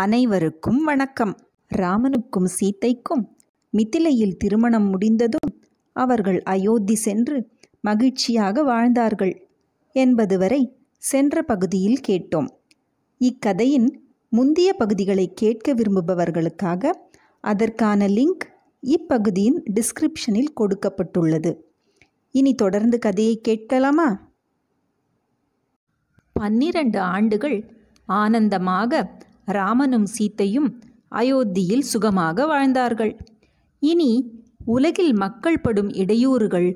அனைவருக்கும் வணக்கம் ராமனுக்கும் சீத்தைக்கும் மிதிலையில் திருமணம் முடிந்ததும் அவர்கள் அயோத்தி சென்று மகிழ்ச்சியாக வாழ்ந்தார்கள் என்பது வரை சென்ற பகுதியில் கேட்டோம் இக்கதையின் முந்தைய பகுதிகளை கேட்க விரும்புபவர்களுக்காக அதற்கான லிங்க் இப்பகுதியின் டிஸ்கிரிப்ஷனில் கொடுக்கப்பட்டுள்ளது இனி தொடர்ந்து கதையை கேட்கலாமா பன்னிரண்டு ஆண்டுகள் ஆனந்தமாக ராமனும் சீத்தையும் அயோத்தியில் சுகமாக வாழ்ந்தார்கள் இனி உலகில் மக்கள் படும் இடையூறுகள்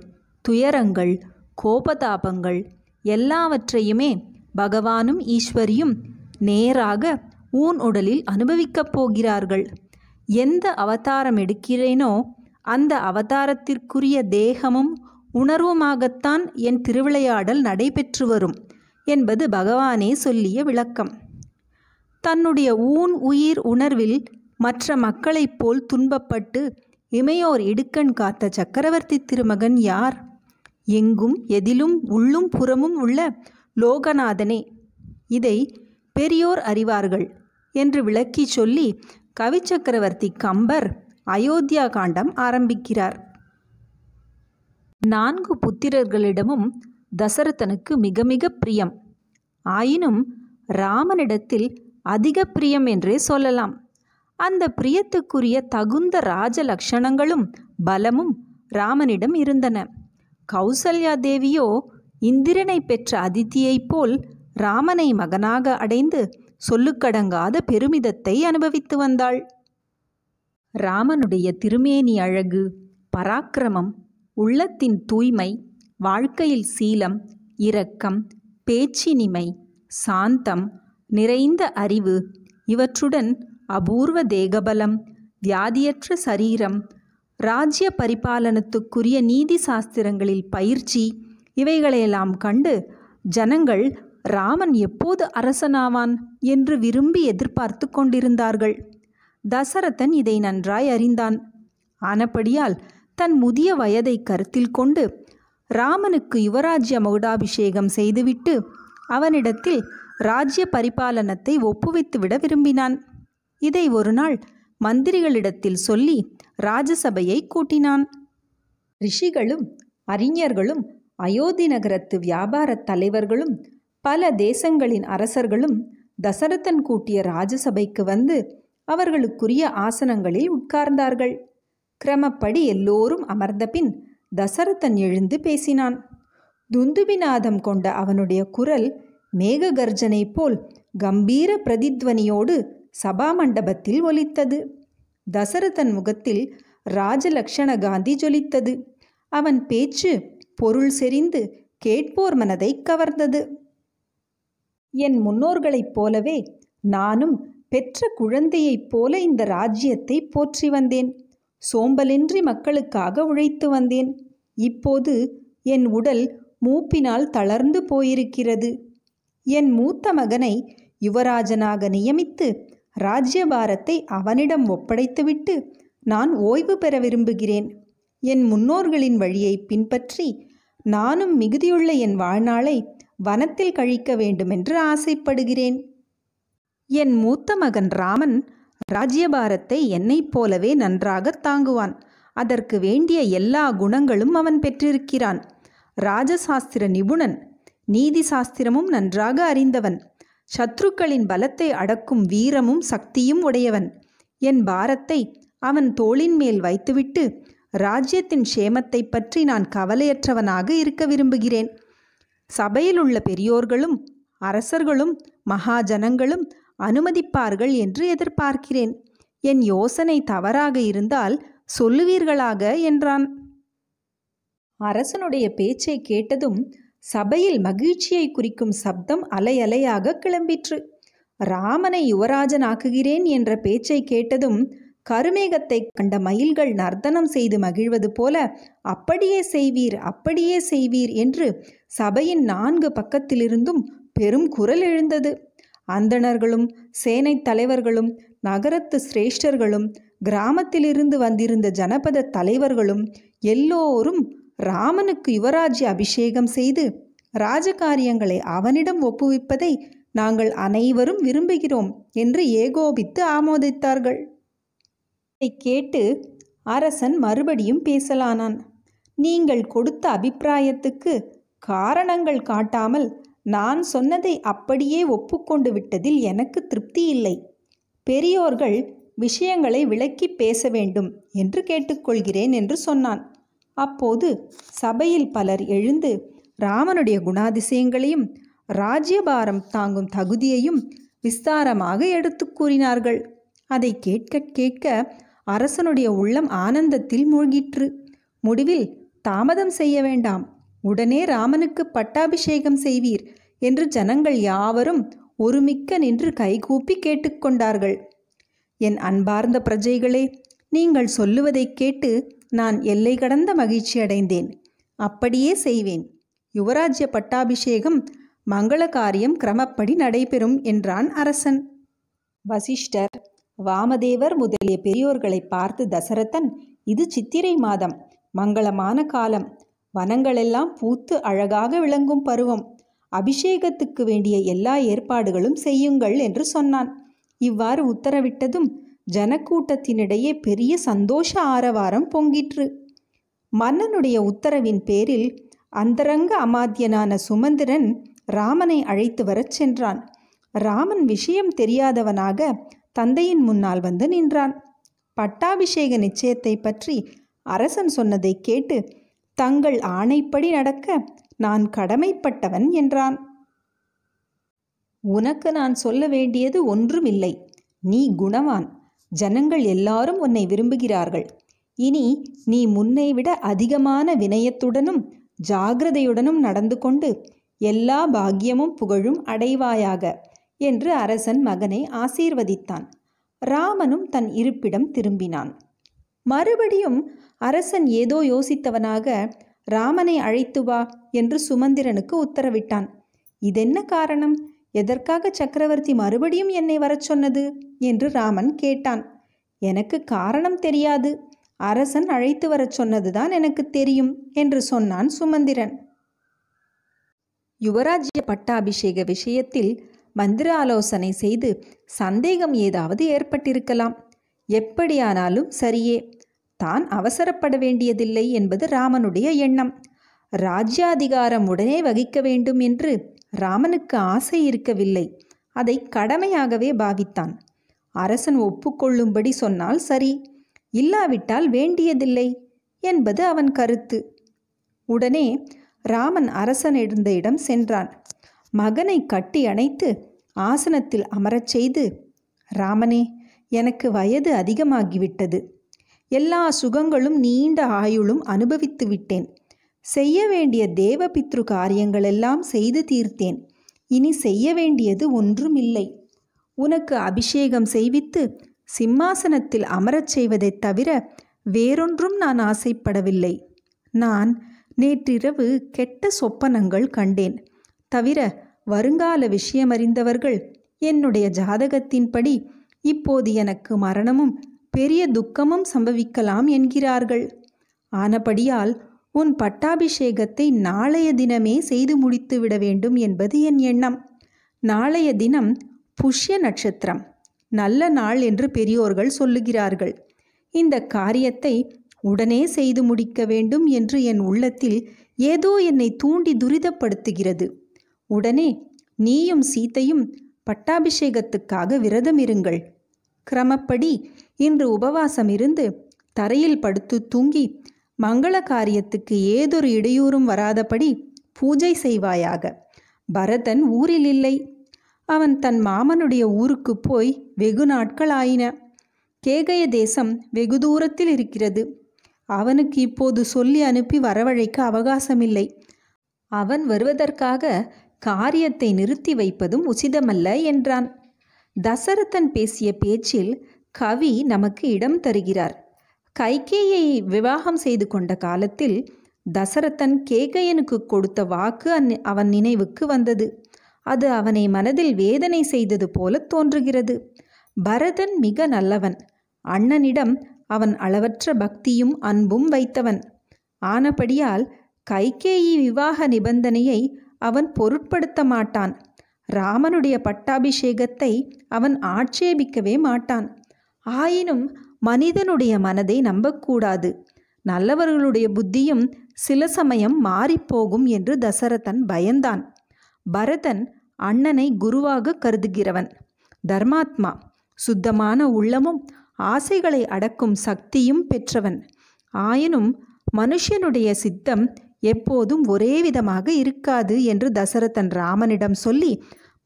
துயரங்கள் கோபதாபங்கள் எல்லாவற்றையுமே பகவானும் ஈஸ்வரியும் நேராக ஊன் உடலில் அனுபவிக்கப் போகிறார்கள் எந்த அவதாரம் எடுக்கிறேனோ அந்த அவதாரத்திற்குரிய தேகமும் உணர்வுமாகத்தான் என் திருவிளையாடல் நடைபெற்று வரும் என்பது பகவானே சொல்லிய விளக்கம் தன்னுடைய ஊன் உயிர் உணர்வில் மற்ற மக்களைப் போல் துன்பப்பட்டு இமையோர் இடுக்கண் காத்த சக்கரவர்த்தி திருமகன் யார் எங்கும் எதிலும் உள்ளும் புறமும் உள்ள லோகநாதனே இதை பெரியோர் அறிவார்கள் என்று விளக்கி சொல்லி கவிச்சக்கரவர்த்தி கம்பர் அயோத்தியா காண்டம் ஆரம்பிக்கிறார் நான்கு புத்திரர்களிடமும் தசரதனுக்கு மிக மிக பிரியம் ஆயினும் ராமனிடத்தில் அதிக பிரியம் என்றே சொல்லலாம் அந்த பிரியத்துக்குரிய தகுந்த ராஜ லட்சணங்களும் பலமும் ராமனிடம் இருந்தன கௌசல்யா தேவியோ இந்திரனை பெற்ற அதித்தியைப் போல் ராமனை மகனாக அடைந்து சொல்லுக்கடங்காத பெருமிதத்தை அனுபவித்து வந்தாள் ராமனுடைய திருமேனி அழகு பராக்கிரமம் உள்ளத்தின் தூய்மை வாழ்க்கையில் சீலம் இரக்கம் பேச்சினிமை சாந்தம் நிறைந்த அறிவு இவற்றுடன் அபூர்வ தேகபலம் வியாதியற்ற சரீரம் ராஜ்ய பரிபாலனத்துக்குரிய நீதி சாஸ்திரங்களில் பயிற்சி இவைகளையெல்லாம் கண்டு ஜனங்கள் ராமன் எப்போது அரசனாவான் என்று விரும்பி எதிர்பார்த்து கொண்டிருந்தார்கள் தசரதன் இதை நன்றாய் அறிந்தான் ஆனபடியால் தன் முதிய வயதை கருத்தில் கொண்டு ராமனுக்கு யுவராஜ்ய மகுடாபிஷேகம் செய்துவிட்டு அவனிடத்தில் ராஜ்ய பரிபாலனத்தை ஒப்புவித்துவிட விரும்பினான் இதை ஒருநாள் மந்திரிகளிடத்தில் சொல்லி ராஜசபையை கூட்டினான் ரிஷிகளும் அறிஞர்களும் அயோத்தி நகரத்து வியாபாரத் தலைவர்களும் பல தேசங்களின் அரசர்களும் தசரதன் கூட்டிய ராஜசபைக்கு வந்து அவர்களுக்குரிய ஆசனங்களில் உட்கார்ந்தார்கள் கிரமப்படி எல்லோரும் அமர்ந்த பின் தசரதன் எழுந்து பேசினான் துந்துபிநாதம் கொண்ட அவனுடைய குரல் மேக கர்ஜனை போல் கம்பீர பிரதித்வனியோடு சபா மண்டபத்தில் ஒலித்தது தசரதன் முகத்தில் ராஜலக்ஷண காந்தி ஜொலித்தது அவன் பேச்சு பொருள் செறிந்து கேட்போர் மனதை கவர்ந்தது என் முன்னோர்களைப் போலவே நானும் பெற்ற குழந்தையைப் போல இந்த ராஜ்யத்தை போற்றி வந்தேன் சோம்பலின்றி மக்களுக்காக உழைத்து வந்தேன் இப்போது என் உடல் மூப்பினால் தளர்ந்து போயிருக்கிறது என் மூத்த மகனை யுவராஜனாக நியமித்து ராஜ்யபாரத்தை அவனிடம் ஒப்படைத்துவிட்டு நான் ஓய்வு பெற விரும்புகிறேன் என் முன்னோர்களின் வழியை பின்பற்றி நானும் மிகுதியுள்ள என் வாழ்நாளை வனத்தில் கழிக்க வேண்டுமென்று ஆசைப்படுகிறேன் என் மூத்த மகன் ராமன் ராஜ்யபாரத்தை என்னைப் போலவே நன்றாக தாங்குவான் அதற்கு வேண்டிய எல்லா குணங்களும் அவன் பெற்றிருக்கிறான் ராஜசாஸ்திர நிபுணன் நீதி சாஸ்திரமும் நன்றாக அறிந்தவன் சத்ருக்களின் பலத்தை அடக்கும் வீரமும் சக்தியும் உடையவன் என் பாரத்தை அவன் தோளின் மேல் வைத்துவிட்டு ராஜ்யத்தின் சேமத்தை பற்றி நான் கவலையற்றவனாக இருக்க விரும்புகிறேன் சபையில் உள்ள பெரியோர்களும் அரசர்களும் மகாஜனங்களும் அனுமதிப்பார்கள் என்று எதிர்பார்க்கிறேன் என் யோசனை தவறாக இருந்தால் சொல்லுவீர்களாக என்றான் அரசனுடைய பேச்சை கேட்டதும் சபையில் மகிழ்ச்சியை குறிக்கும் சப்தம் அலையலையாக கிளம்பிற்று ராமனை யுவராஜன் ஆக்குகிறேன் என்ற பேச்சை கேட்டதும் கருமேகத்தை கண்ட மயில்கள் நர்த்தனம் செய்து மகிழ்வது போல அப்படியே செய்வீர் அப்படியே செய்வீர் என்று சபையின் நான்கு பக்கத்திலிருந்தும் பெரும் குரல் எழுந்தது அந்தணர்களும் சேனைத் தலைவர்களும் நகரத்து சிரேஷ்டர்களும் கிராமத்திலிருந்து வந்திருந்த ஜனபத தலைவர்களும் எல்லோரும் ராமனுக்கு யுவராஜ்ய அபிஷேகம் செய்து ராஜகாரியங்களை அவனிடம் ஒப்புவிப்பதை நாங்கள் அனைவரும் விரும்புகிறோம் என்று ஏகோபித்து ஆமோதித்தார்கள் இதை கேட்டு அரசன் மறுபடியும் பேசலானான் நீங்கள் கொடுத்த அபிப்பிராயத்துக்கு காரணங்கள் காட்டாமல் நான் சொன்னதை அப்படியே ஒப்புக்கொண்டு விட்டதில் எனக்கு திருப்தி இல்லை பெரியோர்கள் விஷயங்களை விளக்கி பேச வேண்டும் என்று கேட்டுக்கொள்கிறேன் என்று சொன்னான் அப்போது சபையில் பலர் எழுந்து ராமனுடைய குணாதிசயங்களையும் ராஜ்யபாரம் தாங்கும் தகுதியையும் விஸ்தாரமாக எடுத்து கூறினார்கள் அதை கேட்க கேட்க அரசனுடைய உள்ளம் ஆனந்தத்தில் மூழ்கிற்று முடிவில் தாமதம் செய்ய வேண்டாம் உடனே ராமனுக்கு பட்டாபிஷேகம் செய்வீர் என்று ஜனங்கள் யாவரும் ஒருமிக்க நின்று கைகூப்பி கேட்டுக்கொண்டார்கள் என் அன்பார்ந்த பிரஜைகளே நீங்கள் சொல்லுவதை கேட்டு நான் எல்லை கடந்த மகிழ்ச்சி அடைந்தேன் அப்படியே செய்வேன் யுவராஜ்ய பட்டாபிஷேகம் மங்கள காரியம் கிரமப்படி நடைபெறும் என்றான் அரசன் வசிஷ்டர் வாமதேவர் முதலிய பெரியோர்களை பார்த்து தசரதன் இது சித்திரை மாதம் மங்களமான காலம் வனங்களெல்லாம் பூத்து அழகாக விளங்கும் பருவம் அபிஷேகத்துக்கு வேண்டிய எல்லா ஏற்பாடுகளும் செய்யுங்கள் என்று சொன்னான் இவ்வாறு உத்தரவிட்டதும் ஜனக்கூட்டத்தினிடையே பெரிய சந்தோஷ ஆரவாரம் பொங்கிற்று மன்னனுடைய உத்தரவின் பேரில் அந்தரங்க அமாத்தியனான சுமந்திரன் ராமனை அழைத்து வரச் சென்றான் ராமன் விஷயம் தெரியாதவனாக தந்தையின் முன்னால் வந்து நின்றான் பட்டாபிஷேக நிச்சயத்தை பற்றி அரசன் சொன்னதை கேட்டு தங்கள் ஆணைப்படி நடக்க நான் கடமைப்பட்டவன் என்றான் உனக்கு நான் சொல்ல வேண்டியது ஒன்றுமில்லை நீ குணவான் ஜனங்கள் எல்லாரும் உன்னை விரும்புகிறார்கள் இனி நீ முன்னை விட அதிகமான வினயத்துடனும் ஜாகிரதையுடனும் நடந்து கொண்டு எல்லா பாக்கியமும் புகழும் அடைவாயாக என்று அரசன் மகனை ஆசீர்வதித்தான் ராமனும் தன் இருப்பிடம் திரும்பினான் மறுபடியும் அரசன் ஏதோ யோசித்தவனாக ராமனை அழைத்து வா என்று சுமந்திரனுக்கு உத்தரவிட்டான் இதென்ன காரணம் எதற்காக சக்கரவர்த்தி மறுபடியும் என்னை வரச் சொன்னது என்று ராமன் கேட்டான் எனக்கு காரணம் தெரியாது அரசன் அழைத்து வரச் சொன்னதுதான் எனக்கு தெரியும் என்று சொன்னான் சுமந்திரன் யுவராஜ்ய பட்டாபிஷேக விஷயத்தில் மந்திர ஆலோசனை செய்து சந்தேகம் ஏதாவது ஏற்பட்டிருக்கலாம் எப்படியானாலும் சரியே தான் அவசரப்பட வேண்டியதில்லை என்பது ராமனுடைய எண்ணம் ராஜ்யாதிகாரம் உடனே வகிக்க வேண்டும் என்று ராமனுக்கு ஆசை இருக்கவில்லை அதை கடமையாகவே பாவித்தான் அரசன் ஒப்புக்கொள்ளும்படி சொன்னால் சரி இல்லாவிட்டால் வேண்டியதில்லை என்பது அவன் கருத்து உடனே ராமன் அரசன் இருந்த இடம் சென்றான் மகனை கட்டி அணைத்து ஆசனத்தில் அமரச் செய்து ராமனே எனக்கு வயது அதிகமாகிவிட்டது எல்லா சுகங்களும் நீண்ட ஆயுளும் அனுபவித்து விட்டேன் செய்ய வேண்டிய தேவபித்ரு காரியங்களெல்லாம் செய்து தீர்த்தேன் இனி செய்ய வேண்டியது ஒன்றுமில்லை உனக்கு அபிஷேகம் செய்வித்து சிம்மாசனத்தில் அமரச் செய்வதைத் தவிர வேறொன்றும் நான் ஆசைப்படவில்லை நான் நேற்றிரவு கெட்ட சொப்பனங்கள் கண்டேன் தவிர வருங்கால விஷயமறிந்தவர்கள் என்னுடைய ஜாதகத்தின்படி இப்போது எனக்கு மரணமும் பெரிய துக்கமும் சம்பவிக்கலாம் என்கிறார்கள் ஆனபடியால் உன் பட்டாபிஷேகத்தை நாளைய தினமே செய்து முடித்து விட வேண்டும் என்பது என் எண்ணம் நாளைய தினம் புஷ்ய நட்சத்திரம் நல்ல நாள் என்று பெரியோர்கள் சொல்லுகிறார்கள் இந்த காரியத்தை உடனே செய்து முடிக்க வேண்டும் என்று என் உள்ளத்தில் ஏதோ என்னை தூண்டி துரிதப்படுத்துகிறது உடனே நீயும் சீத்தையும் பட்டாபிஷேகத்துக்காக விரதம் இருங்கள் கிரமப்படி இன்று உபவாசம் இருந்து தரையில் படுத்து தூங்கி மங்கள காரியத்துக்கு ஏதொரு இடையூறும் வராதபடி பூஜை செய்வாயாக பரதன் ஊரில் இல்லை அவன் தன் மாமனுடைய ஊருக்கு போய் வெகு நாட்கள் ஆயின கேகய தேசம் வெகு தூரத்தில் இருக்கிறது அவனுக்கு இப்போது சொல்லி அனுப்பி வரவழைக்க அவகாசமில்லை அவன் வருவதற்காக காரியத்தை நிறுத்தி வைப்பதும் உசிதமல்ல என்றான் தசரதன் பேசிய பேச்சில் கவி நமக்கு இடம் தருகிறார் கைகேயை விவாகம் செய்து கொண்ட காலத்தில் தசரதன் கேகயனுக்கு கொடுத்த வாக்கு அந் அவன் நினைவுக்கு வந்தது அது அவனை மனதில் வேதனை செய்தது போல தோன்றுகிறது பரதன் மிக நல்லவன் அண்ணனிடம் அவன் அளவற்ற பக்தியும் அன்பும் வைத்தவன் ஆனபடியால் கைகேயி விவாக நிபந்தனையை அவன் பொருட்படுத்த மாட்டான் ராமனுடைய பட்டாபிஷேகத்தை அவன் ஆட்சேபிக்கவே மாட்டான் ஆயினும் மனிதனுடைய மனதை நம்பக்கூடாது நல்லவர்களுடைய புத்தியும் சில சமயம் மாறிப்போகும் என்று தசரதன் பயந்தான் பரதன் அண்ணனை குருவாக கருதுகிறவன் தர்மாத்மா சுத்தமான உள்ளமும் ஆசைகளை அடக்கும் சக்தியும் பெற்றவன் ஆயினும் மனுஷனுடைய சித்தம் எப்போதும் ஒரே விதமாக இருக்காது என்று தசரதன் ராமனிடம் சொல்லி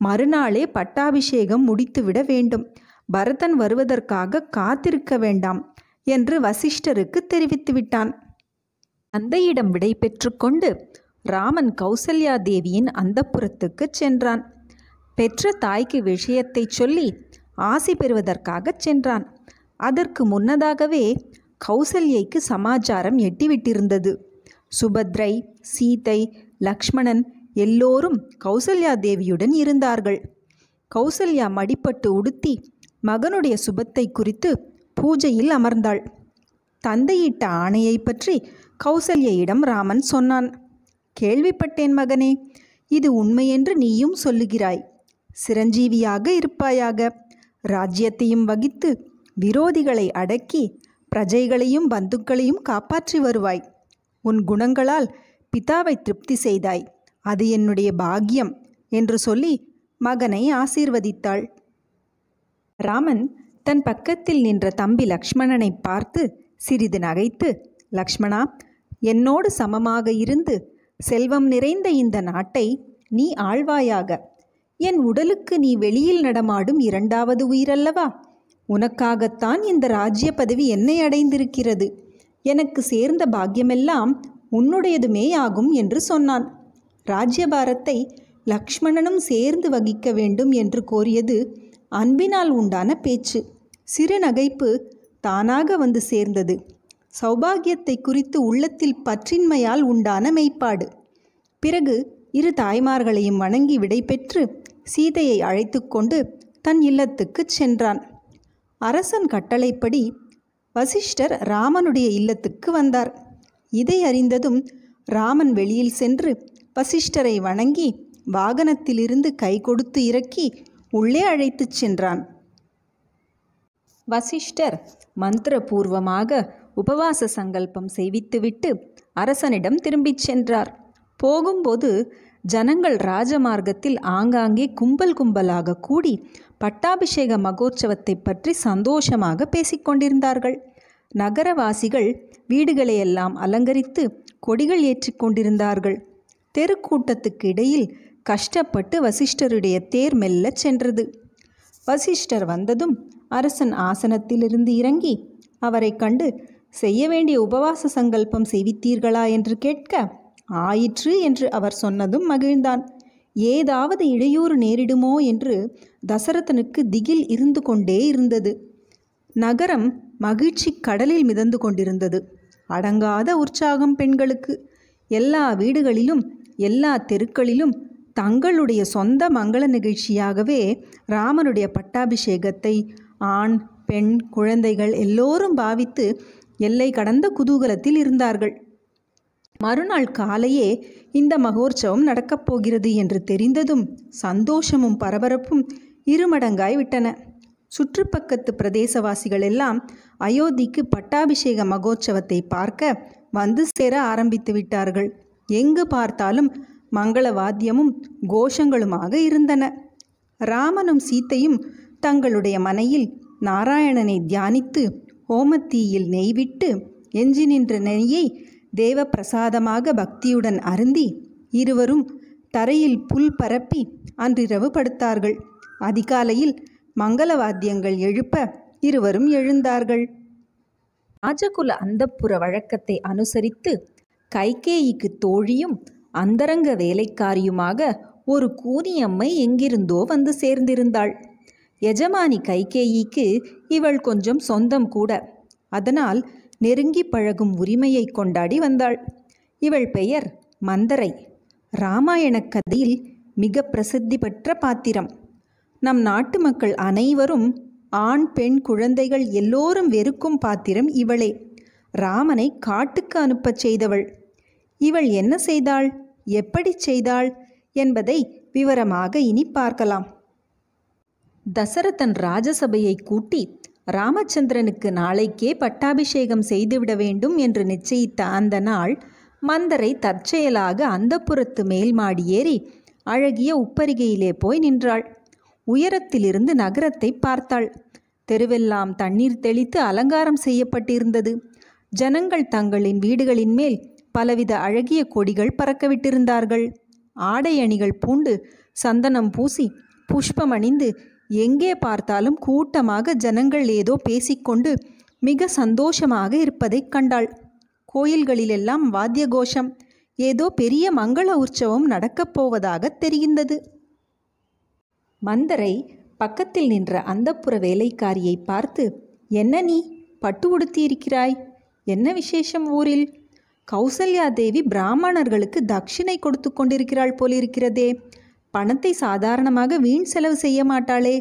மறுநாளே பட்டாபிஷேகம் முடித்துவிட வேண்டும் பரதன் வருவதற்காக காத்திருக்க வேண்டாம் என்று வசிஷ்டருக்கு தெரிவித்துவிட்டான் தந்தையிடம் விடை பெற்றுக்கொண்டு ராமன் கௌசல்யா தேவியின் அந்தப்புறத்துக்கு சென்றான் பெற்ற தாய்க்கு விஷயத்தை சொல்லி ஆசி பெறுவதற்காக சென்றான் அதற்கு முன்னதாகவே கௌசல்யைக்கு சமாச்சாரம் எட்டிவிட்டிருந்தது சுபத்ரை சீதை லக்ஷ்மணன் எல்லோரும் கௌசல்யா தேவியுடன் இருந்தார்கள் கௌசல்யா மடிப்பட்டு உடுத்தி மகனுடைய சுபத்தை குறித்து பூஜையில் அமர்ந்தாள் தந்தையிட்ட ஆணையை பற்றி கௌசல்யிடம் ராமன் சொன்னான் கேள்விப்பட்டேன் மகனே இது உண்மையென்று நீயும் சொல்லுகிறாய் சிரஞ்சீவியாக இருப்பாயாக ராஜ்யத்தையும் வகித்து விரோதிகளை அடக்கி பிரஜைகளையும் பந்துக்களையும் காப்பாற்றி வருவாய் உன் குணங்களால் பிதாவை திருப்தி செய்தாய் அது என்னுடைய பாக்கியம் என்று சொல்லி மகனை ஆசீர்வதித்தாள் ராமன் தன் பக்கத்தில் நின்ற தம்பி லக்ஷ்மணனை பார்த்து சிறிது நகைத்து லக்ஷ்மணா என்னோடு சமமாக இருந்து செல்வம் நிறைந்த இந்த நாட்டை நீ ஆழ்வாயாக என் உடலுக்கு நீ வெளியில் நடமாடும் இரண்டாவது உயிரல்லவா உனக்காகத்தான் இந்த ராஜ்ய பதவி என்னை அடைந்திருக்கிறது எனக்கு சேர்ந்த பாக்கியமெல்லாம் உன்னுடையதுமே ஆகும் என்று சொன்னான் ராஜ்யபாரத்தை லக்ஷ்மணனும் சேர்ந்து வகிக்க வேண்டும் என்று கோரியது அன்பினால் உண்டான பேச்சு சிறு நகைப்பு தானாக வந்து சேர்ந்தது சௌபாகியத்தை குறித்து உள்ளத்தில் பற்றின்மையால் உண்டான மெய்ப்பாடு பிறகு இரு தாய்மார்களையும் வணங்கி விடைபெற்று சீதையை அழைத்து கொண்டு தன் இல்லத்துக்கு சென்றான் அரசன் கட்டளைப்படி வசிஷ்டர் ராமனுடைய இல்லத்துக்கு வந்தார் இதை அறிந்ததும் ராமன் வெளியில் சென்று வசிஷ்டரை வணங்கி வாகனத்திலிருந்து கை கொடுத்து இறக்கி உள்ளே அழைத்துச் சென்றான் வசிஷ்டர் மந்திரபூர்வமாக உபவாச சங்கல்பம் செய்வித்துவிட்டு அரசனிடம் திரும்பிச் சென்றார் போகும்போது ஜனங்கள் ராஜமார்க்கத்தில் ஆங்காங்கே கும்பல் கும்பலாக கூடி பட்டாபிஷேக மகோற்சவத்தை பற்றி சந்தோஷமாக பேசிக்கொண்டிருந்தார்கள் நகரவாசிகள் வீடுகளையெல்லாம் அலங்கரித்து கொடிகள் ஏற்றிக்கொண்டிருந்தார்கள் தெருக்கூட்டத்துக்கு இடையில் கஷ்டப்பட்டு வசிஷ்டருடைய தேர் மெல்ல சென்றது வசிஷ்டர் வந்ததும் அரசன் ஆசனத்திலிருந்து இறங்கி அவரை கண்டு செய்ய வேண்டிய உபவாச சங்கல்பம் செய்வித்தீர்களா என்று கேட்க ஆயிற்று என்று அவர் சொன்னதும் மகிழ்ந்தான் ஏதாவது இடையூறு நேரிடுமோ என்று தசரதனுக்கு திகில் இருந்து கொண்டே இருந்தது நகரம் மகிழ்ச்சி கடலில் மிதந்து கொண்டிருந்தது அடங்காத உற்சாகம் பெண்களுக்கு எல்லா வீடுகளிலும் எல்லா தெருக்களிலும் தங்களுடைய சொந்த மங்கள நிகழ்ச்சியாகவே ராமனுடைய பட்டாபிஷேகத்தை ஆண் பெண் குழந்தைகள் எல்லோரும் பாவித்து எல்லை கடந்த குதூகலத்தில் இருந்தார்கள் மறுநாள் காலையே இந்த மகோற்சவம் நடக்கப் போகிறது என்று தெரிந்ததும் சந்தோஷமும் பரபரப்பும் இருமடங்காய் விட்டன சுற்றுப்பக்கத்து பிரதேசவாசிகள் எல்லாம் அயோத்திக்கு பட்டாபிஷேக மகோற்சவத்தை பார்க்க வந்து சேர ஆரம்பித்து விட்டார்கள் எங்கு பார்த்தாலும் மங்கள வாத்தியமும் கோஷங்களுமாக இருந்தன ராமனும் சீத்தையும் தங்களுடைய மனையில் நாராயணனை தியானித்து ஓமத்தீயில் நெய்விட்டு எஞ்சி நின்ற நெய்யை தேவப்பிரசாதமாக பக்தியுடன் அருந்தி இருவரும் தரையில் புல் பரப்பி அன்றிரவு படுத்தார்கள் அதிகாலையில் மங்கள வாத்தியங்கள் எழுப்ப இருவரும் எழுந்தார்கள் ராஜகுல அந்தப்புற வழக்கத்தை அனுசரித்து கைகேயிக்கு தோழியும் அந்தரங்க வேலைக்காரியுமாக ஒரு கூனியம்மை எங்கிருந்தோ வந்து சேர்ந்திருந்தாள் எஜமானி கைகேயிக்கு இவள் கொஞ்சம் சொந்தம் கூட அதனால் நெருங்கி பழகும் உரிமையை கொண்டாடி வந்தாள் இவள் பெயர் மந்தரை ராமாயணக் கதையில் மிக பிரசித்தி பெற்ற பாத்திரம் நம் நாட்டு மக்கள் அனைவரும் ஆண் பெண் குழந்தைகள் எல்லோரும் வெறுக்கும் பாத்திரம் இவளே ராமனை காட்டுக்கு அனுப்பச் செய்தவள் இவள் என்ன செய்தாள் எப்படி செய்தாள் என்பதை விவரமாக இனி பார்க்கலாம் தசரதன் ராஜசபையை கூட்டி ராமச்சந்திரனுக்கு நாளைக்கே பட்டாபிஷேகம் செய்துவிட வேண்டும் என்று நிச்சயித்த அந்த நாள் மந்தரை தற்செயலாக அந்தப்புறத்து மேல் மாடி ஏறி அழகிய உப்பரிகையிலே போய் நின்றாள் உயரத்திலிருந்து நகரத்தை பார்த்தாள் தெருவெல்லாம் தண்ணீர் தெளித்து அலங்காரம் செய்யப்பட்டிருந்தது ஜனங்கள் தங்களின் வீடுகளின் மேல் பலவித அழகிய கொடிகள் பறக்கவிட்டிருந்தார்கள் ஆடை அணிகள் பூண்டு சந்தனம் பூசி புஷ்பம் அணிந்து எங்கே பார்த்தாலும் கூட்டமாக ஜனங்கள் ஏதோ பேசிக்கொண்டு மிக சந்தோஷமாக இருப்பதைக் கண்டாள் கோயில்களிலெல்லாம் வாத்திய கோஷம் ஏதோ பெரிய மங்கள உற்சவம் நடக்கப் போவதாக தெரிகின்றது மந்தரை பக்கத்தில் நின்ற புற வேலைக்காரியை பார்த்து என்ன நீ பட்டு உடுத்தியிருக்கிறாய் என்ன விசேஷம் ஊரில் கௌசல்யா தேவி பிராமணர்களுக்கு தட்சிணை கொடுத்து கொண்டிருக்கிறாள் போலிருக்கிறதே பணத்தை சாதாரணமாக வீண் செலவு செய்ய மாட்டாளே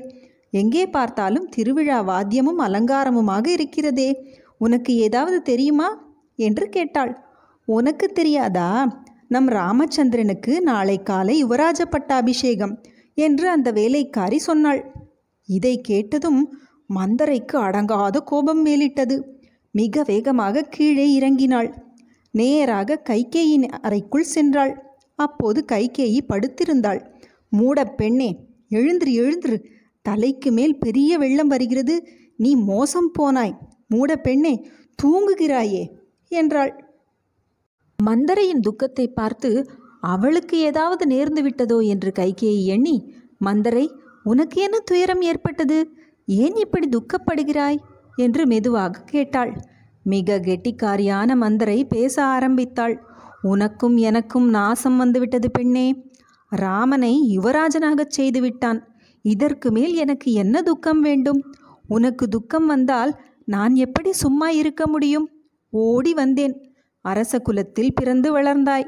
எங்கே பார்த்தாலும் திருவிழா வாத்தியமும் அலங்காரமுமாக இருக்கிறதே உனக்கு ஏதாவது தெரியுமா என்று கேட்டாள் உனக்கு தெரியாதா நம் ராமச்சந்திரனுக்கு நாளை காலை யுவராஜ பட்டாபிஷேகம் என்று அந்த வேலைக்காரி சொன்னாள் இதை கேட்டதும் மந்தரைக்கு அடங்காத கோபம் மேலிட்டது மிக வேகமாக கீழே இறங்கினாள் நேராக கைகேயின் அறைக்குள் சென்றாள் அப்போது கைகேயி படுத்திருந்தாள் மூட பெண்ணே எழுந்திரு எழுந்திரு தலைக்கு மேல் பெரிய வெள்ளம் வருகிறது நீ மோசம் போனாய் மூட பெண்ணே தூங்குகிறாயே என்றாள் மந்தரையின் துக்கத்தை பார்த்து அவளுக்கு ஏதாவது நேர்ந்து விட்டதோ என்று கைகேயி எண்ணி மந்தரை உனக்கு என்ன துயரம் ஏற்பட்டது ஏன் இப்படி துக்கப்படுகிறாய் என்று மெதுவாக கேட்டாள் மிக கெட்டிக்காரியான மந்தரை பேச ஆரம்பித்தாள் உனக்கும் எனக்கும் நாசம் வந்துவிட்டது பெண்ணே ராமனை யுவராஜனாகச் செய்துவிட்டான் இதற்கு மேல் எனக்கு என்ன துக்கம் வேண்டும் உனக்கு துக்கம் வந்தால் நான் எப்படி சும்மா இருக்க முடியும் ஓடி வந்தேன் அரச குலத்தில் பிறந்து வளர்ந்தாய்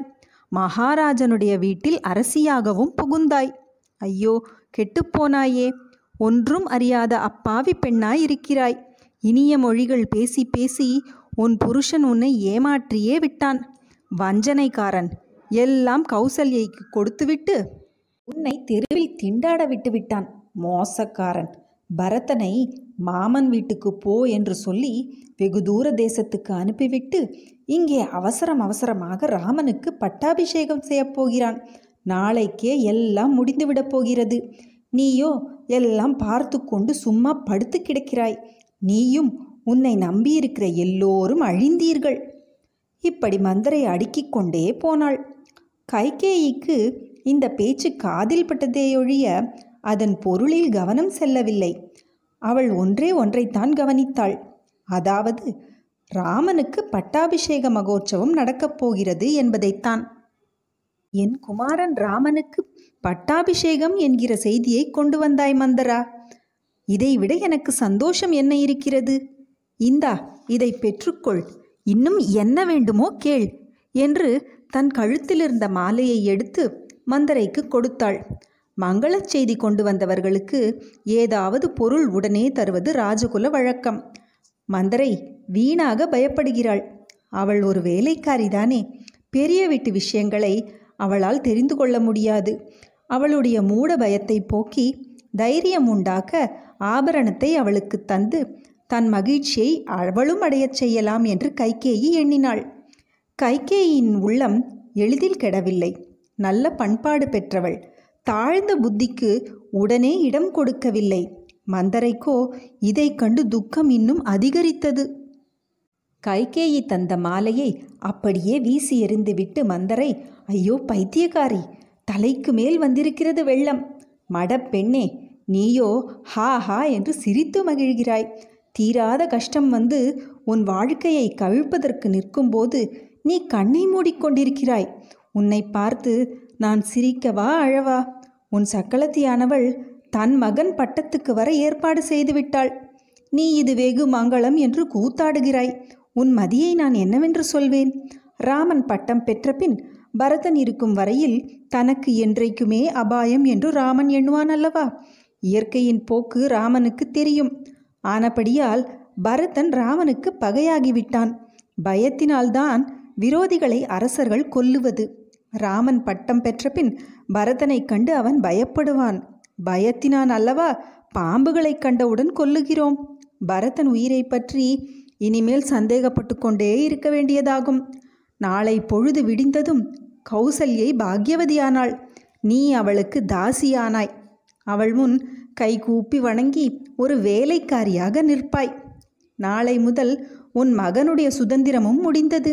மகாராஜனுடைய வீட்டில் அரசியாகவும் புகுந்தாய் ஐயோ கெட்டுப்போனாயே ஒன்றும் அறியாத அப்பாவி பெண்ணாய் இருக்கிறாய் இனிய மொழிகள் பேசி பேசி உன் புருஷன் உன்னை ஏமாற்றியே விட்டான் வஞ்சனைக்காரன் எல்லாம் கௌசல்யைக்கு கொடுத்துவிட்டு உன்னை தெருவில் திண்டாட விட்டு விட்டான் மோசக்காரன் பரதனை மாமன் வீட்டுக்கு போ என்று சொல்லி வெகு தூர தேசத்துக்கு அனுப்பிவிட்டு இங்கே அவசரம் அவசரமாக ராமனுக்கு பட்டாபிஷேகம் செய்யப்போகிறான் நாளைக்கே எல்லாம் முடிந்துவிடப் போகிறது நீயோ எல்லாம் பார்த்து கொண்டு சும்மா படுத்து கிடக்கிறாய் நீயும் உன்னை நம்பியிருக்கிற எல்லோரும் அழிந்தீர்கள் இப்படி மந்தரை அடுக்கிக் கொண்டே போனாள் கைகேயிக்கு இந்த பேச்சு காதில் பட்டதேயொழிய அதன் பொருளில் கவனம் செல்லவில்லை அவள் ஒன்றே ஒன்றைத்தான் கவனித்தாள் அதாவது ராமனுக்கு பட்டாபிஷேக மகோற்சவம் நடக்கப் போகிறது என்பதைத்தான் என் குமாரன் ராமனுக்கு பட்டாபிஷேகம் என்கிற செய்தியை கொண்டு வந்தாய் மந்தரா இதைவிட எனக்கு சந்தோஷம் என்ன இருக்கிறது இந்தா இதை பெற்றுக்கொள் இன்னும் என்ன வேண்டுமோ கேள் என்று தன் கழுத்திலிருந்த மாலையை எடுத்து மந்தரைக்கு கொடுத்தாள் மங்களச் செய்தி கொண்டு வந்தவர்களுக்கு ஏதாவது பொருள் உடனே தருவது ராஜகுல வழக்கம் மந்தரை வீணாக பயப்படுகிறாள் அவள் ஒரு வேலைக்காரிதானே பெரிய வீட்டு விஷயங்களை அவளால் தெரிந்து கொள்ள முடியாது அவளுடைய மூட பயத்தை போக்கி தைரியம் உண்டாக்க ஆபரணத்தை அவளுக்கு தந்து தன் மகிழ்ச்சியை அவளும் அடையச் செய்யலாம் என்று கைகேயி எண்ணினாள் கைகேயின் உள்ளம் எளிதில் கெடவில்லை நல்ல பண்பாடு பெற்றவள் தாழ்ந்த புத்திக்கு உடனே இடம் கொடுக்கவில்லை மந்தரைக்கோ இதை கண்டு துக்கம் இன்னும் அதிகரித்தது கைகேயி தந்த மாலையை அப்படியே வீசி எறிந்துவிட்டு மந்தரை ஐயோ பைத்தியக்காரி தலைக்கு மேல் வந்திருக்கிறது வெள்ளம் மடப்பெண்ணே நீயோ ஹா ஹா என்று சிரித்து மகிழ்கிறாய் தீராத கஷ்டம் வந்து உன் வாழ்க்கையை கவிழ்ப்பதற்கு நிற்கும்போது நீ கண்ணை மூடிக்கொண்டிருக்கிறாய் உன்னை பார்த்து நான் சிரிக்கவா அழவா உன் சக்களத்தியானவள் தன் மகன் பட்டத்துக்கு வர ஏற்பாடு செய்துவிட்டாள் நீ இது வெகு மங்களம் என்று கூத்தாடுகிறாய் உன் மதியை நான் என்னவென்று சொல்வேன் ராமன் பட்டம் பெற்றபின் பரதன் இருக்கும் வரையில் தனக்கு என்றைக்குமே அபாயம் என்று ராமன் எண்ணுவான் அல்லவா இயற்கையின் போக்கு ராமனுக்கு தெரியும் ஆனபடியால் பரதன் ராமனுக்கு பகையாகிவிட்டான் பயத்தினால்தான் விரோதிகளை அரசர்கள் கொல்லுவது ராமன் பட்டம் பெற்ற பின் பரதனைக் கண்டு அவன் பயப்படுவான் பயத்தினான் அல்லவா பாம்புகளைக் கண்டவுடன் கொல்லுகிறோம் பரதன் உயிரை பற்றி இனிமேல் சந்தேகப்பட்டு கொண்டே இருக்க வேண்டியதாகும் நாளை பொழுது விடிந்ததும் கௌசல்யை பாக்யவதியானாள் நீ அவளுக்கு தாசியானாய் அவள் முன் கை கூப்பி வணங்கி ஒரு வேலைக்காரியாக நிற்பாய் நாளை முதல் உன் மகனுடைய சுதந்திரமும் முடிந்தது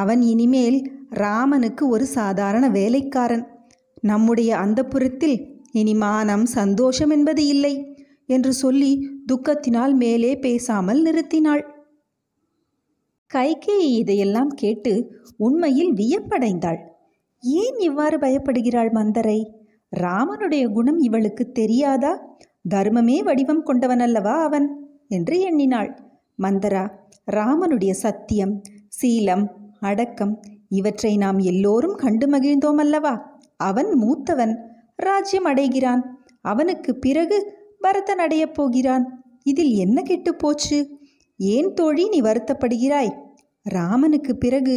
அவன் இனிமேல் ராமனுக்கு ஒரு சாதாரண வேலைக்காரன் நம்முடைய அந்தப்புறத்தில் இனி மானம் சந்தோஷம் என்பது இல்லை என்று சொல்லி துக்கத்தினால் மேலே பேசாமல் நிறுத்தினாள் கைகே இதையெல்லாம் கேட்டு உண்மையில் வியப்படைந்தாள் ஏன் இவ்வாறு பயப்படுகிறாள் மந்தரை ராமனுடைய குணம் இவளுக்கு தெரியாதா தர்மமே வடிவம் கொண்டவன் அல்லவா அவன் என்று எண்ணினாள் மந்தரா ராமனுடைய சத்தியம் சீலம் அடக்கம் இவற்றை நாம் எல்லோரும் கண்டு மகிழ்ந்தோம் அல்லவா அவன் மூத்தவன் ராஜ்யம் அடைகிறான் அவனுக்கு பிறகு பரதன் அடையப் போகிறான் இதில் என்ன கெட்டு போச்சு ஏன் தோழி நீ வருத்தப்படுகிறாய் ராமனுக்கு பிறகு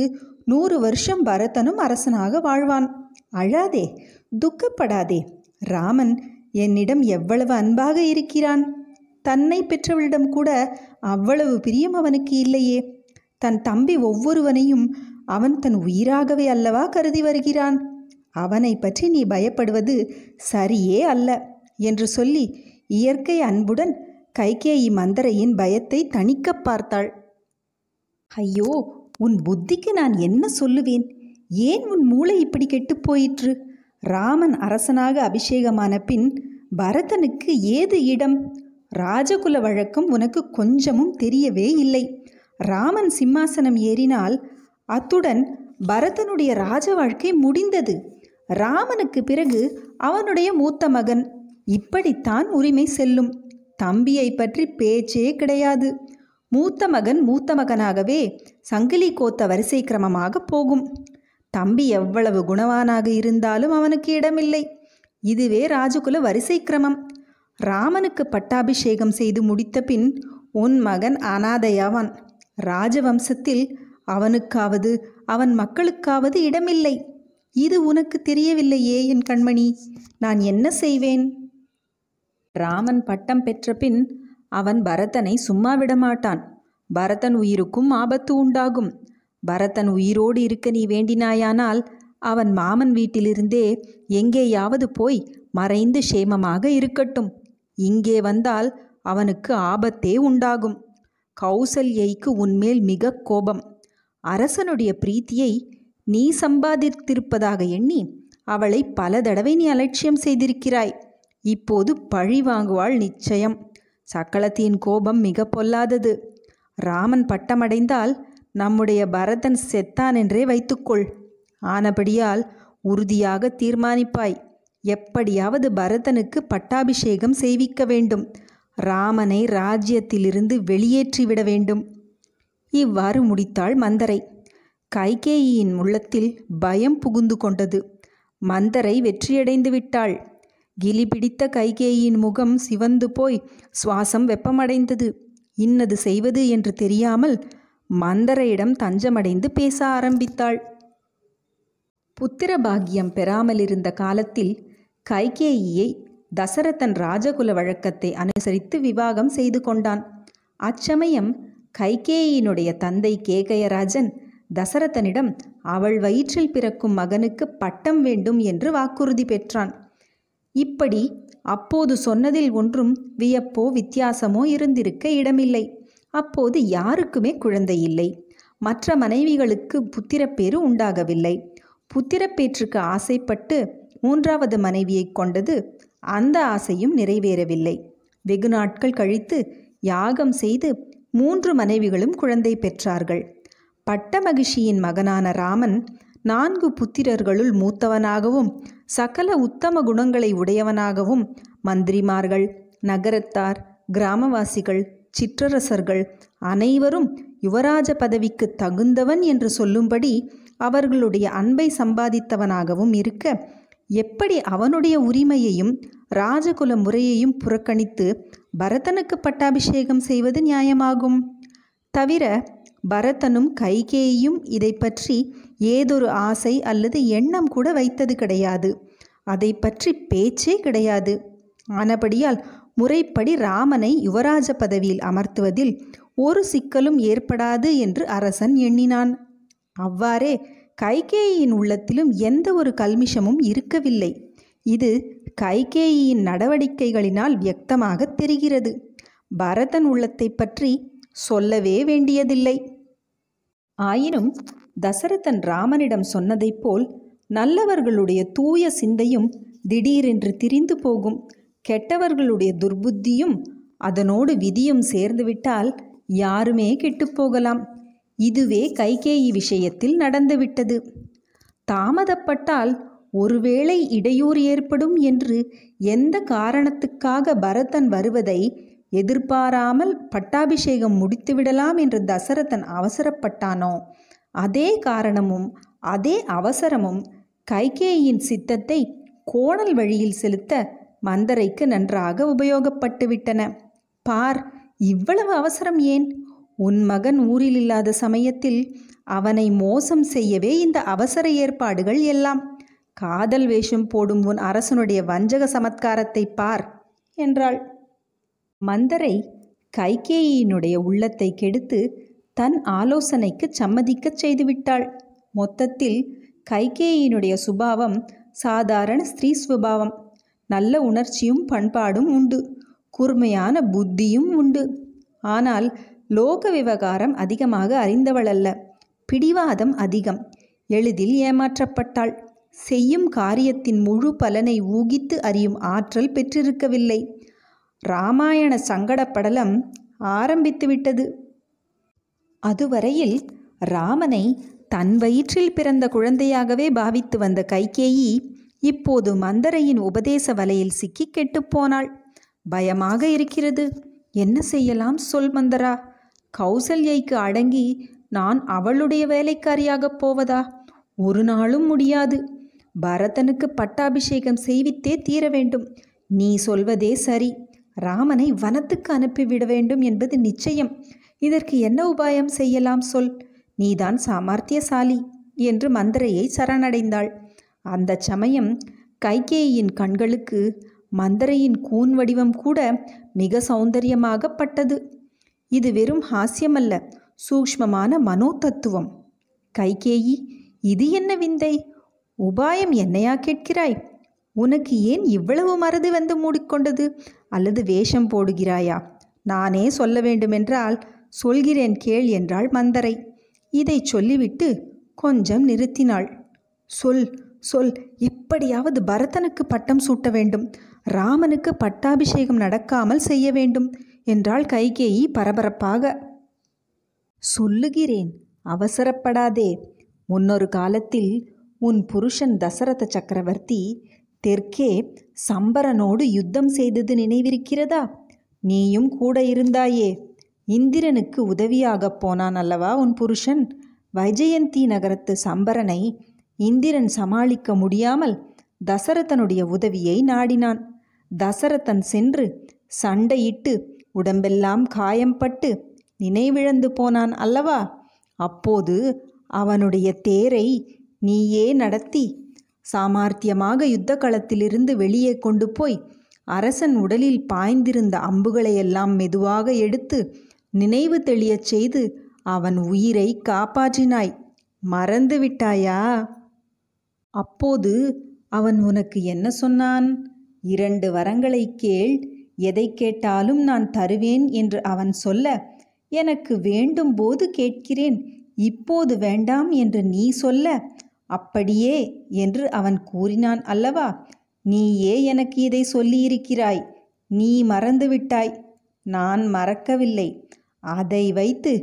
நூறு வருஷம் பரதனும் அரசனாக வாழ்வான் அழாதே துக்கப்படாதே ராமன் என்னிடம் எவ்வளவு அன்பாக இருக்கிறான் தன்னை பெற்றவளிடம் கூட அவ்வளவு பிரியம் அவனுக்கு இல்லையே தன் தம்பி ஒவ்வொருவனையும் அவன் தன் உயிராகவே அல்லவா கருதி வருகிறான் அவனை பற்றி நீ பயப்படுவது சரியே அல்ல என்று சொல்லி இயற்கை அன்புடன் கைகேயி மந்தரையின் பயத்தை தணிக்க பார்த்தாள் ஐயோ உன் புத்திக்கு நான் என்ன சொல்லுவேன் ஏன் உன் மூளை இப்படி கெட்டுப் போயிற்று ராமன் அரசனாக அபிஷேகமான பின் பரதனுக்கு ஏது இடம் ராஜகுல வழக்கம் உனக்கு கொஞ்சமும் தெரியவே இல்லை ராமன் சிம்மாசனம் ஏறினால் அத்துடன் பரதனுடைய ராஜ வாழ்க்கை முடிந்தது ராமனுக்கு பிறகு அவனுடைய மூத்த மகன் இப்படித்தான் உரிமை செல்லும் தம்பியை பற்றி பேச்சே கிடையாது மூத்த மகன் மூத்த மகனாகவே சங்கிலி கோத்த வரிசை கிரமமாக போகும் தம்பி எவ்வளவு குணவானாக இருந்தாலும் அவனுக்கு இடமில்லை இதுவே ராஜகுல வரிசை கிரமம் ராமனுக்கு பட்டாபிஷேகம் செய்து முடித்த பின் உன் மகன் அனாதையாவான் ராஜவம்சத்தில் அவனுக்காவது அவன் மக்களுக்காவது இடமில்லை இது உனக்கு தெரியவில்லையே என் கண்மணி நான் என்ன செய்வேன் ராமன் பட்டம் பெற்ற பின் அவன் பரதனை சும்மா விடமாட்டான் பரதன் உயிருக்கும் ஆபத்து உண்டாகும் பரதன் உயிரோடு இருக்க நீ வேண்டினாயானால் அவன் மாமன் வீட்டிலிருந்தே எங்கேயாவது போய் மறைந்து சேமமாக இருக்கட்டும் இங்கே வந்தால் அவனுக்கு ஆபத்தே உண்டாகும் கௌசல்யைக்கு உன்மேல் மிக கோபம் அரசனுடைய பிரீத்தியை நீ சம்பாதித்திருப்பதாக எண்ணி அவளை பல தடவை நீ அலட்சியம் செய்திருக்கிறாய் இப்போது பழி வாங்குவாள் நிச்சயம் சக்களத்தியின் கோபம் மிக பொல்லாதது ராமன் பட்டமடைந்தால் நம்முடைய பரதன் செத்தான் என்றே வைத்துக்கொள் ஆனபடியால் உறுதியாக தீர்மானிப்பாய் எப்படியாவது பரதனுக்கு பட்டாபிஷேகம் செய்விக்க வேண்டும் ராமனை ராஜ்யத்திலிருந்து வெளியேற்றிவிட வேண்டும் இவ்வாறு முடித்தாள் மந்தரை கைகேயியின் உள்ளத்தில் பயம் புகுந்து கொண்டது மந்தரை வெற்றியடைந்து விட்டாள் கிலி பிடித்த கைகேயின் முகம் சிவந்து போய் சுவாசம் வெப்பமடைந்தது இன்னது செய்வது என்று தெரியாமல் மந்தரையிடம் தஞ்சமடைந்து பேச ஆரம்பித்தாள் புத்திர பாக்கியம் பெறாமலிருந்த காலத்தில் கைகேயியை தசரதன் ராஜகுல வழக்கத்தை அனுசரித்து விவாகம் செய்து கொண்டான் அச்சமயம் கைகேயினுடைய தந்தை கேகயராஜன் தசரதனிடம் அவள் வயிற்றில் பிறக்கும் மகனுக்கு பட்டம் வேண்டும் என்று வாக்குறுதி பெற்றான் இப்படி அப்போது சொன்னதில் ஒன்றும் வியப்போ வித்தியாசமோ இருந்திருக்க இடமில்லை அப்போது யாருக்குமே குழந்தை இல்லை மற்ற மனைவிகளுக்கு புத்திரப்பேறு உண்டாகவில்லை புத்திரப்பேற்றுக்கு ஆசைப்பட்டு மூன்றாவது மனைவியை கொண்டது அந்த ஆசையும் நிறைவேறவில்லை வெகு நாட்கள் கழித்து யாகம் செய்து மூன்று மனைவிகளும் குழந்தை பெற்றார்கள் பட்ட மகிழ்ச்சியின் மகனான ராமன் நான்கு புத்திரர்களுள் மூத்தவனாகவும் சகல உத்தம குணங்களை உடையவனாகவும் மந்திரிமார்கள் நகரத்தார் கிராமவாசிகள் சிற்றரசர்கள் அனைவரும் யுவராஜ பதவிக்கு தகுந்தவன் என்று சொல்லும்படி அவர்களுடைய அன்பை சம்பாதித்தவனாகவும் இருக்க எப்படி அவனுடைய உரிமையையும் ராஜகுல முறையையும் புறக்கணித்து பரதனுக்கு பட்டாபிஷேகம் செய்வது நியாயமாகும் தவிர பரதனும் கைகேயும் இதை பற்றி ஏதொரு ஆசை அல்லது எண்ணம் கூட வைத்தது கிடையாது அதை பற்றி பேச்சே கிடையாது ஆனபடியால் முறைப்படி ராமனை யுவராஜ பதவியில் அமர்த்துவதில் ஒரு சிக்கலும் ஏற்படாது என்று அரசன் எண்ணினான் அவ்வாறே கைகேயின் உள்ளத்திலும் எந்த ஒரு கல்மிஷமும் இருக்கவில்லை இது கைகேயின் நடவடிக்கைகளினால் வியக்தமாக தெரிகிறது பரதன் உள்ளத்தை பற்றி சொல்லவே வேண்டியதில்லை ஆயினும் தசரதன் ராமனிடம் சொன்னதைப் போல் நல்லவர்களுடைய தூய சிந்தையும் திடீரென்று திரிந்து போகும் கெட்டவர்களுடைய துர்புத்தியும் அதனோடு விதியும் சேர்ந்துவிட்டால் யாருமே கெட்டுப்போகலாம் இதுவே கைகேயி விஷயத்தில் நடந்துவிட்டது தாமதப்பட்டால் ஒருவேளை இடையூறு ஏற்படும் என்று எந்த காரணத்துக்காக பரதன் வருவதை எதிர்பாராமல் பட்டாபிஷேகம் முடித்துவிடலாம் என்று தசரதன் அவசரப்பட்டானோ அதே காரணமும் அதே அவசரமும் கைகேயின் சித்தத்தை கோணல் வழியில் செலுத்த மந்தரைக்கு நன்றாக உபயோகப்பட்டுவிட்டன பார் இவ்வளவு அவசரம் ஏன் உன் மகன் ஊரில் இல்லாத சமயத்தில் அவனை மோசம் செய்யவே இந்த அவசர ஏற்பாடுகள் எல்லாம் காதல் வேஷம் போடும் உன் அரசனுடைய வஞ்சக சமத்காரத்தை பார் என்றாள் மந்தரை கைகேயினுடைய உள்ளத்தை கெடுத்து தன் ஆலோசனைக்கு சம்மதிக்கச் செய்துவிட்டாள் மொத்தத்தில் கைகேயினுடைய சுபாவம் சாதாரண ஸ்திரீ சுபாவம் நல்ல உணர்ச்சியும் பண்பாடும் உண்டு கூர்மையான புத்தியும் உண்டு ஆனால் லோக விவகாரம் அதிகமாக அறிந்தவளல்ல பிடிவாதம் அதிகம் எளிதில் ஏமாற்றப்பட்டாள் செய்யும் காரியத்தின் முழு பலனை ஊகித்து அறியும் ஆற்றல் பெற்றிருக்கவில்லை ராமாயண சங்கடப்படலம் ஆரம்பித்துவிட்டது அதுவரையில் ராமனை தன் வயிற்றில் பிறந்த குழந்தையாகவே பாவித்து வந்த கைகேயி இப்போது மந்தரையின் உபதேச வலையில் சிக்கி கெட்டுப்போனாள் பயமாக இருக்கிறது என்ன செய்யலாம் சொல் மந்தரா கௌசல்யைக்கு அடங்கி நான் அவளுடைய வேலைக்காரியாகப் போவதா ஒரு நாளும் முடியாது பரதனுக்கு பட்டாபிஷேகம் செய்வித்தே தீர வேண்டும் நீ சொல்வதே சரி ராமனை வனத்துக்கு அனுப்பிவிட வேண்டும் என்பது நிச்சயம் இதற்கு என்ன உபாயம் செய்யலாம் சொல் நீதான் சாமர்த்தியசாலி என்று மந்திரையை சரணடைந்தாள் அந்த சமயம் கைகேயின் கண்களுக்கு மந்தரையின் கூன் வடிவம் கூட மிக பட்டது இது வெறும் ஹாஸ்யமல்ல சூக்ஷ்மமான மனோ தத்துவம் கைகேயி இது என்ன விந்தை உபாயம் என்னையா கேட்கிறாய் உனக்கு ஏன் இவ்வளவு மறதி வந்து மூடிக்கொண்டது அல்லது வேஷம் போடுகிறாயா நானே சொல்ல வேண்டுமென்றால் சொல்கிறேன் கேள் என்றாள் மந்தரை இதை சொல்லிவிட்டு கொஞ்சம் நிறுத்தினாள் சொல் சொல் எப்படியாவது பரதனுக்கு பட்டம் சூட்ட வேண்டும் ராமனுக்கு பட்டாபிஷேகம் நடக்காமல் செய்ய வேண்டும் என்றாள் கைகேயி பரபரப்பாக சொல்லுகிறேன் அவசரப்படாதே முன்னொரு காலத்தில் உன் புருஷன் தசரத சக்கரவர்த்தி தெற்கே சம்பரனோடு யுத்தம் செய்தது நினைவிருக்கிறதா நீயும் கூட இருந்தாயே இந்திரனுக்கு உதவியாகப் போனான் அல்லவா உன் புருஷன் வைஜயந்தி நகரத்து சம்பரனை இந்திரன் சமாளிக்க முடியாமல் தசரதனுடைய உதவியை நாடினான் தசரதன் சென்று சண்டையிட்டு உடம்பெல்லாம் காயம்பட்டு நினைவிழந்து போனான் அல்லவா அப்போது அவனுடைய தேரை நீயே நடத்தி சாமார்த்தியமாக யுத்த களத்திலிருந்து வெளியே கொண்டு போய் அரசன் உடலில் பாய்ந்திருந்த அம்புகளையெல்லாம் மெதுவாக எடுத்து நினைவு தெளியச் செய்து அவன் உயிரை காப்பாற்றினாய் மறந்து விட்டாயா அப்போது அவன் உனக்கு என்ன சொன்னான் இரண்டு வரங்களை கேள் எதை கேட்டாலும் நான் தருவேன் என்று அவன் சொல்ல எனக்கு வேண்டும் போது கேட்கிறேன் இப்போது வேண்டாம் என்று நீ சொல்ல அப்படியே என்று அவன் கூறினான் அல்லவா நீயே எனக்கு இதை சொல்லியிருக்கிறாய் நீ மறந்துவிட்டாய் நான் மறக்கவில்லை அதை வைத்து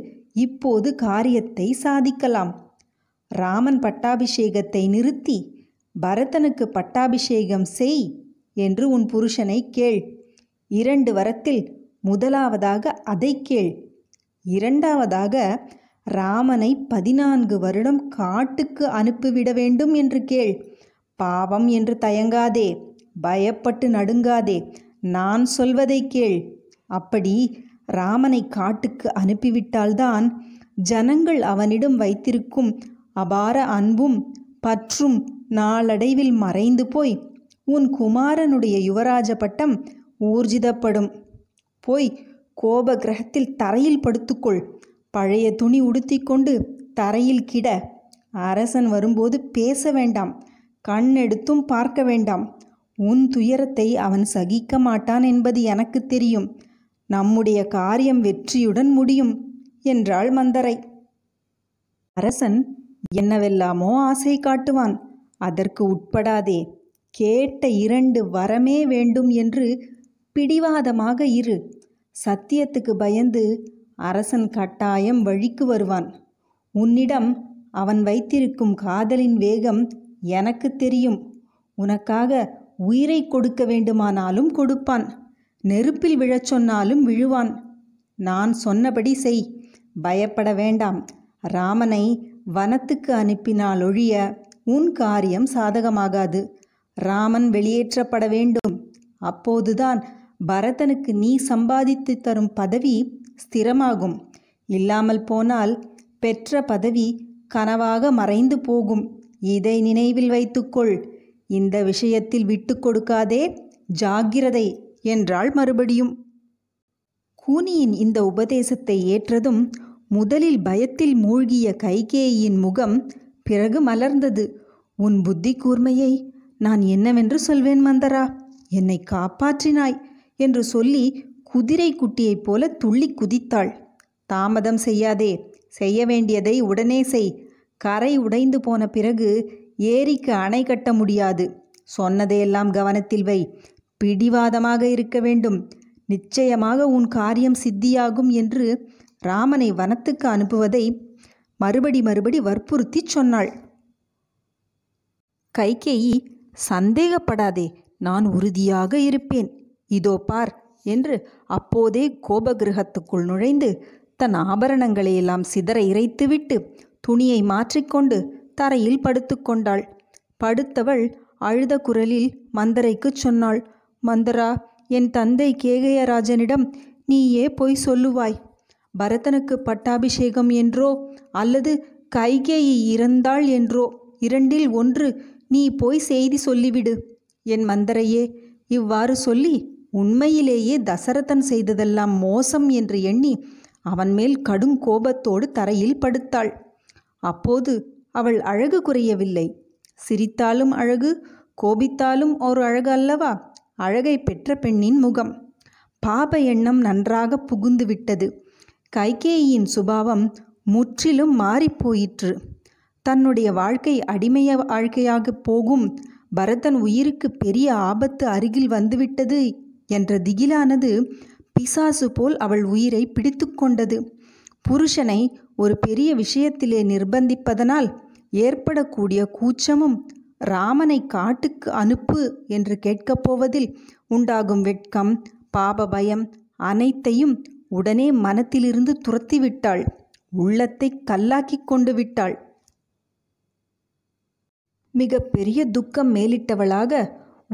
இப்போது காரியத்தை சாதிக்கலாம் ராமன் பட்டாபிஷேகத்தை நிறுத்தி பரதனுக்கு பட்டாபிஷேகம் செய் என்று உன் புருஷனை கேள் இரண்டு வரத்தில் முதலாவதாக அதை கேள் இரண்டாவதாக ராமனை பதினான்கு வருடம் காட்டுக்கு அனுப்பிவிட வேண்டும் என்று கேள் பாவம் என்று தயங்காதே பயப்பட்டு நடுங்காதே நான் சொல்வதை கேள் அப்படி ராமனை காட்டுக்கு அனுப்பிவிட்டால்தான் ஜனங்கள் அவனிடம் வைத்திருக்கும் அபார அன்பும் பற்றும் நாளடைவில் மறைந்து போய் உன் குமாரனுடைய யுவராஜ பட்டம் ஊர்ஜிதப்படும் போய் கோப கிரகத்தில் தரையில் படுத்துக்கொள் பழைய துணி உடுத்திக்கொண்டு தரையில் கிட அரசன் வரும்போது பேச வேண்டாம் கண் எடுத்தும் பார்க்க வேண்டாம் உன் துயரத்தை அவன் சகிக்க மாட்டான் என்பது எனக்கு தெரியும் நம்முடைய காரியம் வெற்றியுடன் முடியும் என்றாள் மந்தரை அரசன் என்னவெல்லாமோ ஆசை காட்டுவான் அதற்கு உட்படாதே கேட்ட இரண்டு வரமே வேண்டும் என்று பிடிவாதமாக இரு சத்தியத்துக்கு பயந்து அரசன் கட்டாயம் வழிக்கு வருவான் உன்னிடம் அவன் வைத்திருக்கும் காதலின் வேகம் எனக்கு தெரியும் உனக்காக உயிரை கொடுக்க வேண்டுமானாலும் கொடுப்பான் நெருப்பில் விழச் சொன்னாலும் விழுவான் நான் சொன்னபடி செய் பயப்பட வேண்டாம் ராமனை வனத்துக்கு அனுப்பினால் ஒழிய உன் காரியம் சாதகமாகாது ராமன் வெளியேற்றப்பட வேண்டும் அப்போதுதான் பரதனுக்கு நீ சம்பாதித்து தரும் பதவி ஸ்திரமாகும் இல்லாமல் போனால் பெற்ற பதவி கனவாக மறைந்து போகும் இதை நினைவில் வைத்துக்கொள் இந்த விஷயத்தில் விட்டு கொடுக்காதே ஜாகிரதை என்றாள் மறுபடியும் கூனியின் இந்த உபதேசத்தை ஏற்றதும் முதலில் பயத்தில் மூழ்கிய கைகேயின் முகம் பிறகு மலர்ந்தது உன் புத்தி கூர்மையை நான் என்னவென்று சொல்வேன் மந்தரா என்னை காப்பாற்றினாய் என்று சொல்லி குதிரை குட்டியைப் போல துள்ளி குதித்தாள் தாமதம் செய்யாதே செய்ய வேண்டியதை உடனே செய் கரை உடைந்து போன பிறகு ஏரிக்கு அணை கட்ட முடியாது சொன்னதையெல்லாம் கவனத்தில் வை பிடிவாதமாக இருக்க வேண்டும் நிச்சயமாக உன் காரியம் சித்தியாகும் என்று ராமனை வனத்துக்கு அனுப்புவதை மறுபடி மறுபடி வற்புறுத்தி சொன்னாள் கைகேயி சந்தேகப்படாதே நான் உறுதியாக இருப்பேன் இதோ பார் என்று அப்போதே கோபகிரகத்துக்குள் நுழைந்து தன் ஆபரணங்களையெல்லாம் சிதற இறைத்துவிட்டு துணியை மாற்றிக்கொண்டு தரையில் படுத்துக்கொண்டாள் படுத்தவள் அழுத குரலில் மந்தரைக்குச் சொன்னாள் மந்தரா என் தந்தை கேகயராஜனிடம் நீயே போய் சொல்லுவாய் பரதனுக்கு பட்டாபிஷேகம் என்றோ அல்லது கைகேயி இறந்தாள் என்றோ இரண்டில் ஒன்று நீ போய் செய்தி சொல்லிவிடு என் மந்தரையே இவ்வாறு சொல்லி உண்மையிலேயே தசரதன் செய்ததெல்லாம் மோசம் என்று எண்ணி அவன் மேல் கடும் கோபத்தோடு தரையில் படுத்தாள் அப்போது அவள் அழகு குறையவில்லை சிரித்தாலும் அழகு கோபித்தாலும் ஒரு அழகு அல்லவா அழகை பெற்ற பெண்ணின் முகம் பாப எண்ணம் நன்றாக புகுந்துவிட்டது விட்டது கைகேயின் சுபாவம் முற்றிலும் மாறிப்போயிற்று தன்னுடைய வாழ்க்கை அடிமைய வாழ்க்கையாக போகும் பரதன் உயிருக்கு பெரிய ஆபத்து அருகில் வந்துவிட்டது என்ற திகிலானது பிசாசு போல் அவள் உயிரை பிடித்து கொண்டது புருஷனை ஒரு பெரிய விஷயத்திலே நிர்பந்திப்பதனால் ஏற்படக்கூடிய கூச்சமும் ராமனை காட்டுக்கு அனுப்பு என்று கேட்கப் போவதில் உண்டாகும் வெட்கம் பாபபயம் அனைத்தையும் உடனே மனத்திலிருந்து துரத்தி விட்டாள் உள்ளத்தை கல்லாக்கி கொண்டு விட்டாள் மிக பெரிய துக்கம் மேலிட்டவளாக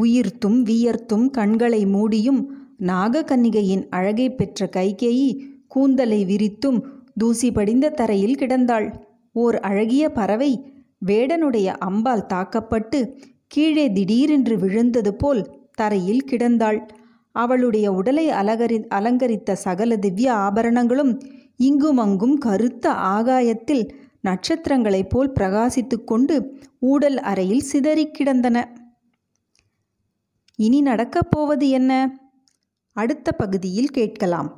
உயிர்த்தும் வியர்த்தும் கண்களை மூடியும் நாகக்கன்னிகையின் அழகை பெற்ற கைகேயி கூந்தலை விரித்தும் தூசி படிந்த தரையில் கிடந்தாள் ஓர் அழகிய பறவை வேடனுடைய அம்பால் தாக்கப்பட்டு கீழே திடீரென்று விழுந்தது போல் தரையில் கிடந்தாள் அவளுடைய உடலை அலகரி அலங்கரித்த சகல திவ்ய ஆபரணங்களும் இங்கும் அங்கும் கருத்த ஆகாயத்தில் நட்சத்திரங்களைப் போல் பிரகாசித்து கொண்டு ஊடல் அறையில் சிதறி கிடந்தன இனி நடக்கப் போவது என்ன அடுத்த பகுதியில் கேட்கலாம்